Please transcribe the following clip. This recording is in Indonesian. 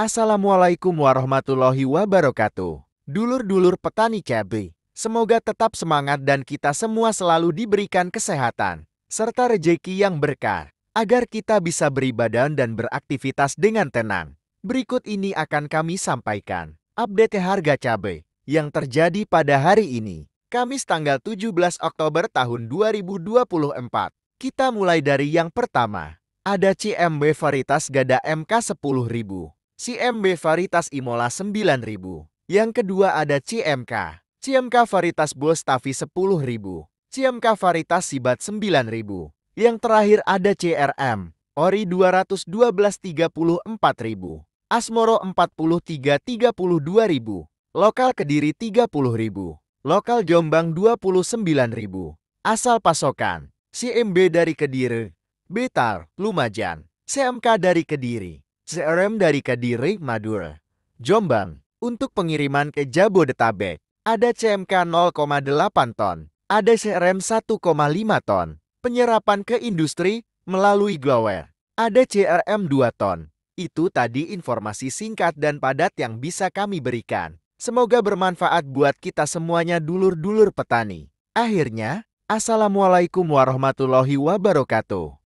Assalamualaikum warahmatullahi wabarakatuh. Dulur-dulur petani cabai, semoga tetap semangat dan kita semua selalu diberikan kesehatan, serta rejeki yang berkah, agar kita bisa beribadah dan beraktivitas dengan tenang. Berikut ini akan kami sampaikan. Update harga cabai yang terjadi pada hari ini, Kamis tanggal 17 Oktober tahun 2024. Kita mulai dari yang pertama. Ada CMB varietas Gada MK 10.000 CMB varietas Imola 9000. Yang kedua ada CMK. CMK varietas Bostavi 10000. CMK varietas Sibat 9000. Yang terakhir ada CRM. Ori 212 34000. Asmoro 43 32000. Lokal Kediri 30000. Lokal Jombang 29000. Asal pasokan. CMB dari Kediri, Betar, Lumajang, CMK dari Kediri. CRM dari Kediri, Madura, Jombang, untuk pengiriman ke Jabodetabek. Ada CMK 0,8 ton, ada CRM 1,5 ton, penyerapan ke industri melalui Glower. Ada CRM 2 ton. Itu tadi informasi singkat dan padat yang bisa kami berikan. Semoga bermanfaat buat kita semuanya dulur-dulur petani. Akhirnya, Assalamualaikum warahmatullahi wabarakatuh.